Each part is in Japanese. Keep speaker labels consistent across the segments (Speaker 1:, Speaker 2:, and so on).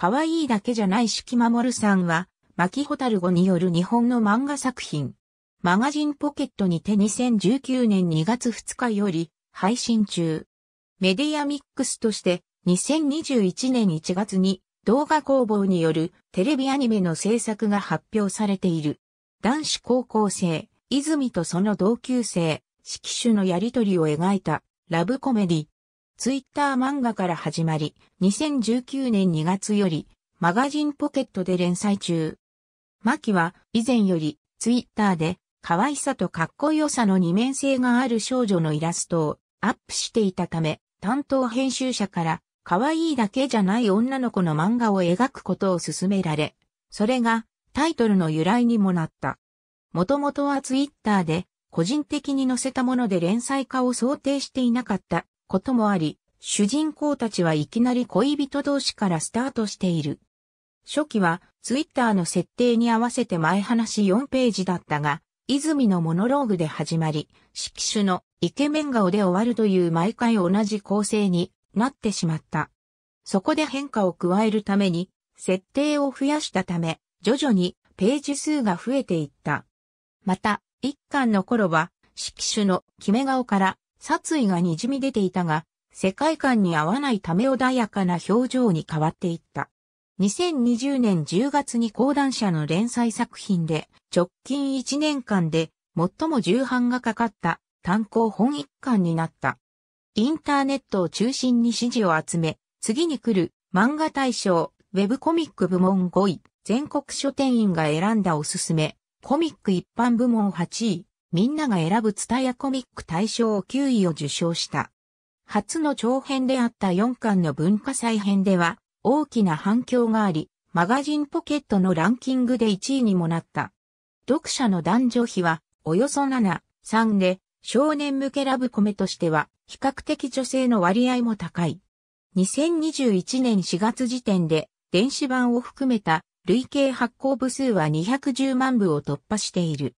Speaker 1: 可愛いだけじゃない四季守さんは、牧ホタル語による日本の漫画作品。マガジンポケットにて2019年2月2日より配信中。メディアミックスとして2021年1月に動画工房によるテレビアニメの制作が発表されている。男子高校生、泉とその同級生、指揮手のやりとりを描いたラブコメディ、ツイッター漫画から始まり、2019年2月より、マガジンポケットで連載中。マキは、以前より、ツイッターで、可愛さとかっこよさの二面性がある少女のイラストをアップしていたため、担当編集者から、可愛いだけじゃない女の子の漫画を描くことを勧められ、それが、タイトルの由来にもなった。もともとはツイッターで、個人的に載せたもので連載化を想定していなかったこともあり、主人公たちはいきなり恋人同士からスタートしている。初期はツイッターの設定に合わせて前話4ページだったが、泉のモノローグで始まり、色種のイケメン顔で終わるという毎回同じ構成になってしまった。そこで変化を加えるために、設定を増やしたため、徐々にページ数が増えていった。また、一巻の頃は、色種の決め顔から殺意が滲み出ていたが、世界観に合わないため穏やかな表情に変わっていった。2020年10月に講談社の連載作品で、直近1年間で最も重版がかかった単行本一巻になった。インターネットを中心に支持を集め、次に来る漫画大賞、ウェブコミック部門5位、全国書店員が選んだおすすめ、コミック一般部門8位、みんなが選ぶツタヤコミック大賞9位を受賞した。初の長編であった4巻の文化祭編では大きな反響があり、マガジンポケットのランキングで1位にもなった。読者の男女比はおよそ7、3で少年向けラブコメとしては比較的女性の割合も高い。2021年4月時点で電子版を含めた累計発行部数は210万部を突破している。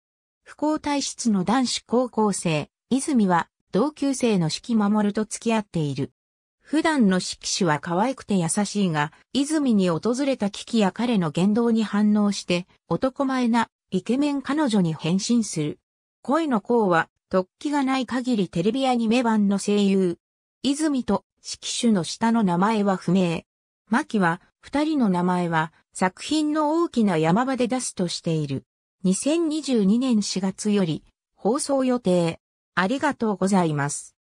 Speaker 1: 不幸体質の男子高校生、泉は同級生の四季守と付き合っている。普段の四季氏は可愛くて優しいが、泉に訪れた危機や彼の言動に反応して、男前なイケメン彼女に変身する。恋の功は、突起がない限りテレビアニメ版の声優。泉と四季氏の下の名前は不明。牧は、二人の名前は作品の大きな山場で出すとしている。2022年4月より放送予定。ありがとうございます。